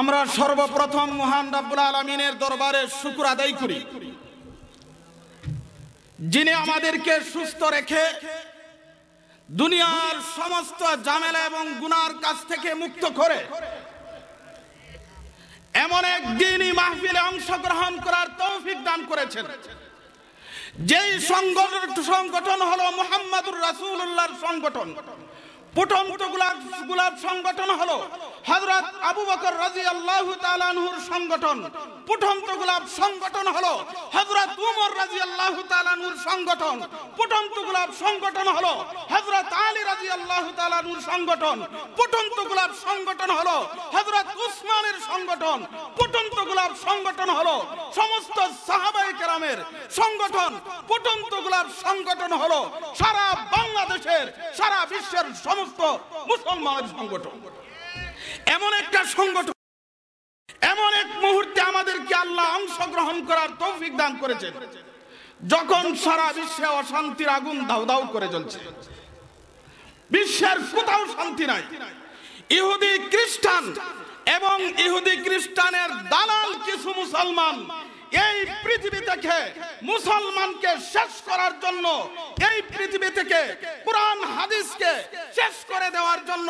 আমরা সর্বপ্রথম মহান রাবুল আলমিনের দরবারে শুকুর আদায় করি যিনি আমাদেরকে সুস্থ রেখে দুনিয়ার সমস্ত জামেলা এবং গুনার কাছ থেকে মুক্ত করে এমন একদিনই মাহফিলে অংশগ্রহণ করার তৌফিক দান করেছেন যেই সংগঠন হলো মোহাম্মদুর রাসুল্লাহর সংগঠন পুটন্ত গুলাব গুলাব সংগঠন হলো হজরত আবু বকর রাজি আল্লাহ তালানহুর সংগঠন পুটন্ত গুলাব সংগঠন হলো হজরত উমর রাজি আল্লাহ তালানহুর সংগঠন পুটন্ত গুলাব সংগঠন হলো হজরত আলী রাজি আল্লাহ তালানহুর সংগঠন পুটন্ত গুলাব সংগঠন হলো হজরত উসমানের সংগঠন পুটন্ত গুলাব সংগঠন হলো সমস্ত সাহাবাই কেরামের সংগঠন পুটন্ত গুলাব সংগঠন হলো সারা বাংলাদেশের সারা বিশ্বের সমস্ত মুসলমানের সংগঠন এমন একটা সংগঠন এমন এক মুহূর্তে আমাদেরকে আল্লাহ অংশগ্রহণ করার তৌফিক দান করেছেন যখন সারা বিশ্বে অশান্তির আগুন দাউ দাউ করে জ্বলছে বিশ্বের কোথাও শান্তি নাই ইহুদি খ্রিস্টান এবং ইহুদি খ্রিস্টানের দালাল কিছু মুসলমান এই পৃথিবী থেকে মুসলমানকে শেষ করার জন্য এই পৃথিবী থেকে কোরআন হাদিসকে শেষ করে দেওয়ার জন্য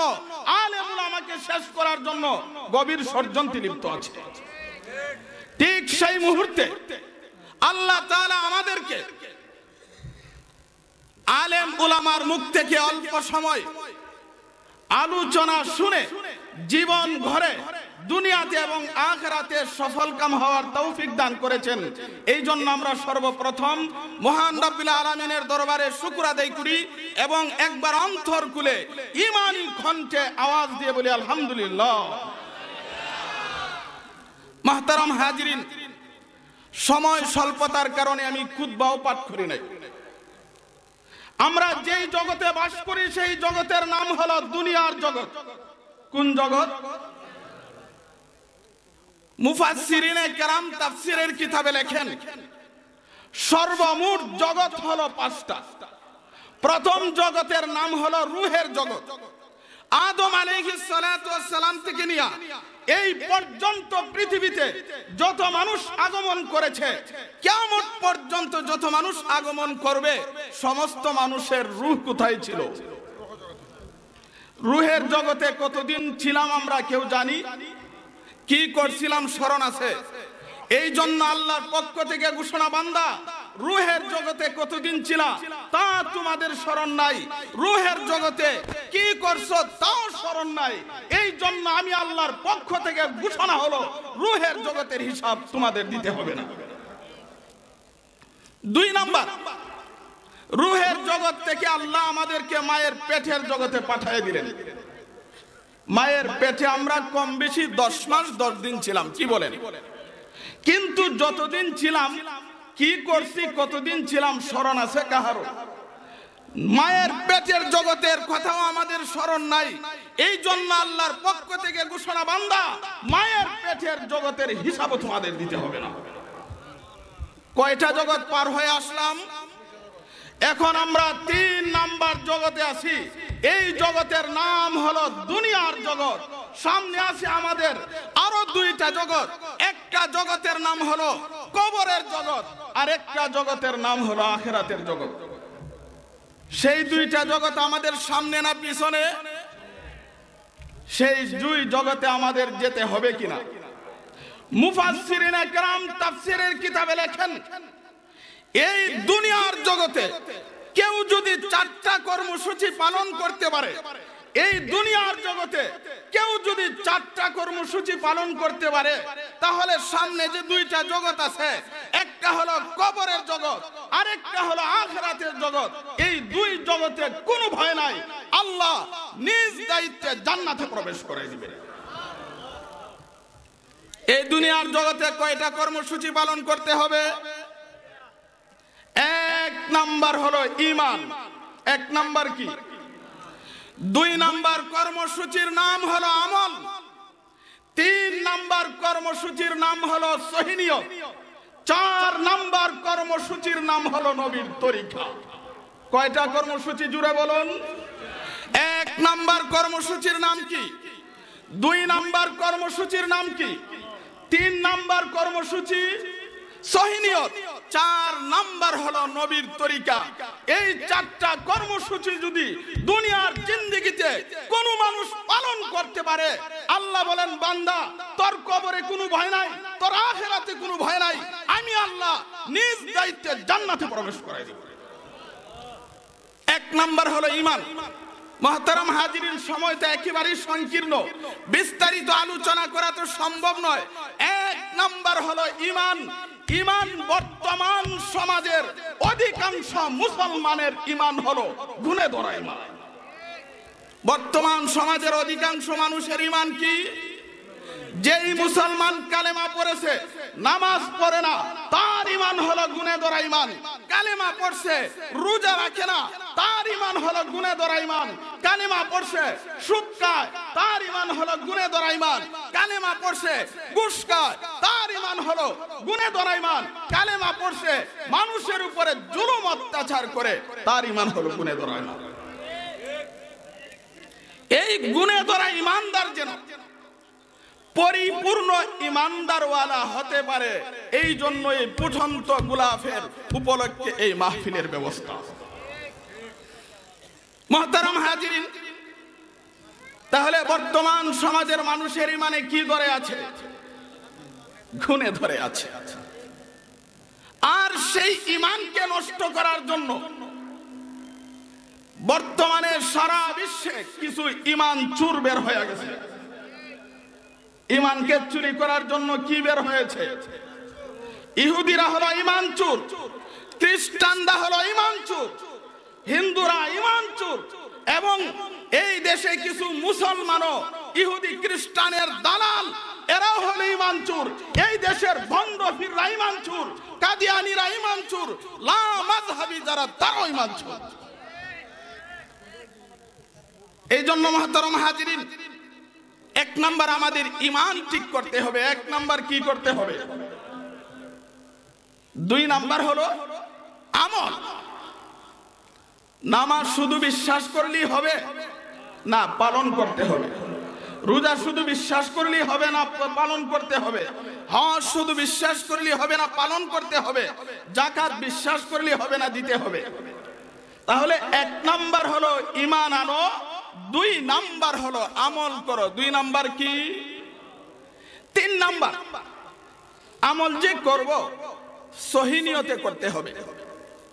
আলেমুল আমাকে শেষ করার জন্য গভীর ষড়যন্ত্রে লিপ্ত আছে ঠিক সেই মুহূর্তে আল্লাহ তাআলা আমাদেরকে আলেম উলামার মুখ থেকে অল্প সময় আলোচনা শুনে জীবন ঘরে দুনিয়াতে এবং আখরাতে সফল কাম হওয়ার তৌফিক দান করেছেন এই জন্য আমরা সর্বপ্রথম মহান রব্বিল আলমিনের দরবারে শুকুর আদায় করি এবং একবার অন্তর কুলে ইমানি খন্ঠে আওয়াজ দিয়ে বলি আলহামদুলিল্লাহ মাহতারাম হাজরিন সময় স্বল্পতার কারণে আমি কুদবাও পাঠ করি নাই আমরা যেই জগতে বাস করি সেই জগতের নাম হলো দুনিয়ার জগৎ কোন জগৎ মুফাসসিরিনে কেরাম তাফসিরের কিতাবে লেখেন সর্বমোট জগৎ হলো পাঁচটা প্রথম জগতের নাম হলো রুহের জগৎ আদম আলাইহিস সালাতু থেকে নিয়া এই পর্যন্ত পৃথিবীতে যত মানুষ আগমন করেছে কেমন পর্যন্ত যত মানুষ আগমন করবে সমস্ত মানুষের রুহ কোথায় ছিল রুহের জগতে কতদিন ছিলাম আমরা কেউ জানি কি করছিলাম স্মরণ আছে এই জন্য আল্লাহর পক্ষ থেকে ঘোষণা বান্দা রুহের জগতে কতদিন ছিলা তা তোমাদের স্মরণ নাই রুহের জগতে কি করছো তাও স্মরণ নাই এই জন্য আমি আল্লাহর পক্ষ থেকে ঘোষণা হলো রুহের জগতের হিসাব তোমাদের দিতে হবে না দুই নাম্বার রুহের জগৎ থেকে আল্লাহ আমাদেরকে মায়ের পেটের জগতে পাঠিয়ে দিলেন মায়ের পেটে আমরা কম বেশি দশ মাস দশ দিন ছিলাম কি বলেন কিন্তু যতদিন ছিলাম কি করছি কতদিন ছিলাম স্মরণ আছে কাহারো মায়ের পেটের জগতের কথাও আমাদের স্মরণ নাই এই জন্য আল্লাহর পক্ষ থেকে ঘোষণা বান্দা মায়ের পেটের জগতের হিসাবও তোমাদের দিতে হবে না কয়টা জগৎ পার হয়ে আসলাম এখন আমরা তিন নাম্বার জগতে আছি এই জগতের নাম হলো দুনিয়ার জগৎ সামনে আছে আমাদের আরো দুইটা জগৎ একটা জগতের নাম হলো কবরের জগৎ আর একটা জগতের নাম হলো আখেরাতের জগৎ সেই দুইটা জগৎ আমাদের সামনে না পিছনে সেই দুই জগতে আমাদের যেতে হবে কিনা মুফাসসিরিন কিতাবে লেখেন এই দুনিয়ার জগতে কেউ যদি চারটা কর্মসূচি পালন করতে পারে এই দুনিয়ার জগতে কেউ যদি চারটা কর্মসূচি পালন করতে পারে তাহলে সামনে যে দুইটা জগৎ আছে একটা হলো কবরের জগৎ আরেকটা হলো আখরাতের জগৎ এই দুই জগতে কোনো ভয় নাই আল্লাহ নিজ দায়িত্বে জান্নাতে প্রবেশ করে দিবে এই দুনিয়ার জগতে কয়টা কর্মসূচি পালন করতে হবে এক নাম্বার হলো ইমান এক নাম্বার কি দুই নাম্বার কর্মসূচির নাম হলো আমল তিন নাম্বার কর্মসূচির নাম হলো সহিনীয় চার নাম্বার কর্মসূচির নাম হলো নবীর তরিকা কয়টা কর্মসূচি জুড়ে বলুন এক নাম্বার কর্মসূচির নাম কি দুই নাম্বার কর্মসূচির নাম কি তিন নাম্বার কর্মসূচি সহিনীয় চার নাম্বার হলো নবীর তরিকা এই চারটা কর্মসূচি যদি দুনিয়ার জিন্দিগিতে কোন মানুষ পালন করতে পারে আল্লাহ বলেন বান্দা তোর কবরে কোনো ভয় নাই তোর আখেরাতে কোনো ভয় নাই আমি আল্লাহ নিজ দায়িত্বে জান্নাতে প্রবেশ করাই দেব এক নাম্বার হলো ইমান মহতারাম হাজিরিন সময় তো একেবারেই সংকীর্ণ বিস্তারিত আলোচনা করা তো সম্ভব নয় এক নম্বর হলো ইমান ইমান বর্তমান সমাজের অধিকাংশ মুসলমানের ইমান হলো গুণে ধরা ইমান বর্তমান সমাজের অধিকাংশ মানুষের ইমান কি যেই মুসলমান কালেমা পড়েছে নামাজ পড়ে না তার ইমান হলো গুনে দোরা ইমান কালেমা পড়ছে রোজা রাখে না তার ইমান হলো গুনে দোরা ইমান কালেমা পড়ছে সুদ খায় তার ইমান হলো গুনে দোরা ইমান কালেমা পড়ছে ঘুষ খায় তার ইমান হলো গুনে দোরা ইমান কালেমা পড়ছে মানুষের উপরে জুলুম অত্যাচার করে তার ইমান হলো গুনে দোরা ইমান এই গুনে দোরা ইমানদার যেন পরিপূর্ণ ইমানদারওয়ালা হতে পারে এই জন্য এই প্রথন্ত গুলাফের উপলক্ষে এই মাহফিলের ব্যবস্থা মহতারাম হাজির তাহলে বর্তমান সমাজের মানুষের ইমানে কি করে আছে ঘুনে ধরে আছে আর সেই ইমানকে নষ্ট করার জন্য বর্তমানে সারা বিশ্বে কিছু ইমান চুর বের হয়ে গেছে ইমানকে চুরি করার জন্য কি বের হয়েছে ইহুদিরা হলো ইমান চুর খ্রিস্টানরা হলো ইমান চুর হিন্দুরা ইমান চুর এবং এই দেশে কিছু মুসলমানও ইহুদি খ্রিস্টানের দালাল এরাও হলো ইমান চুর এই দেশের ভণ্ড ফিররা ইমান চুর কাদিয়ানিরা ইমান চুর লা মাযহাবি যারা তারাও ইমান চুর এই জন্য মহাতরম হাজিরিন এক নাম্বার আমাদের ইমান ঠিক করতে হবে এক নাম্বার কি করতে হবে দুই নাম্বার হলো আমল নামাজ শুধু বিশ্বাস করলেই হবে না পালন করতে হবে রোজা শুধু বিশ্বাস করলেই হবে না পালন করতে হবে হজ শুধু বিশ্বাস করলেই হবে না পালন করতে হবে জাকাত বিশ্বাস করলেই হবে না দিতে হবে তাহলে এক নাম্বার হলো ইমান আনো দুই নাম্বার হলো আমল করো দুই নাম্বার কি তিন নাম্বার আমল যে করব সহিনিয়তে করতে হবে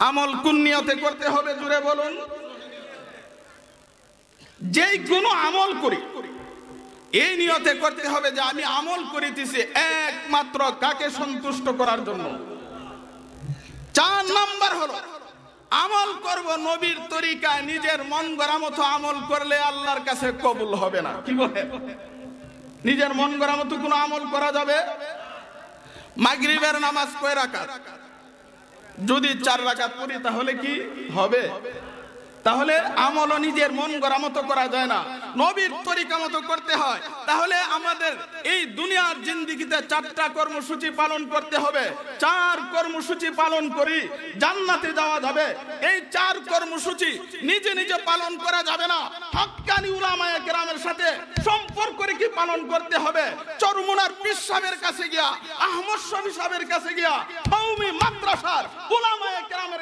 আমল কোন নিয়তে করতে হবে জুড়ে বলুন যেই কোনো আমল করি এই নিয়তে করতে হবে যে আমি আমল করিতেছি একমাত্র কাকে সন্তুষ্ট করার জন্য চার নাম্বার হলো আমল করব নবীর তরিকায় নিজের মন গড়া মতো আমল করলে আল্লাহর কাছে কবুল হবে না কি বলে নিজের মন গড়া মতো কোনো আমল করা যাবে মাগরিবের নামাজ কয় রাখা যদি চার রাখা করি তাহলে কি হবে তাহলে আমল নিজের মন গড়া মতো করা যায় না নবীর তরিকা মতো করতে হয় তাহলে আমাদের এই দুনিয়ার জিন্দিগিতে চারটা কর্মসূচি পালন করতে হবে চার কর্মসূচি পালন করি জান্নাতে যাওয়া যাবে এই চার কর্মসূচি নিজে নিজে পালন করা যাবে না হকানি উলামায় গ্রামের সাথে সম্পর্ক রেখে পালন করতে হবে চরমুনার পিস কাছে গিয়া আহমদ শফি সাহেবের কাছে গিয়া মাদ্রাসার উলামায়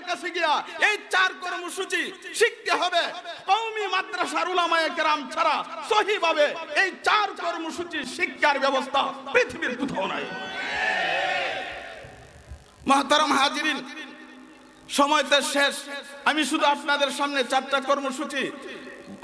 কাছে গিয়া এই চার কর্মসূচি শিখতে হবে কৌমি মাদ্রাসার উলামায়ে কেরাম ছাড়া সহিভাবে এই চার কর্মসূচি শিক্ষার ব্যবস্থা পৃথিবীর কোথাও নাই মহতারাম হাজিরিন সময় তো শেষ আমি শুধু আপনাদের সামনে চারটা কর্মসূচি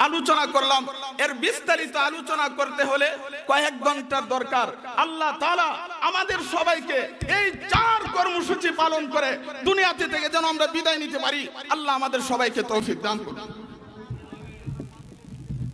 আলোচনা করলাম এর বিস্তারিত আলোচনা করতে হলে কয়েক ঘন্টার দরকার আল্লাহ তালা আমাদের সবাইকে এই চার কর্মসূচি পালন করে দুনিয়াতে থেকে যেন আমরা বিদায় নিতে পারি আল্লাহ আমাদের সবাইকে তৌফিক দান করুন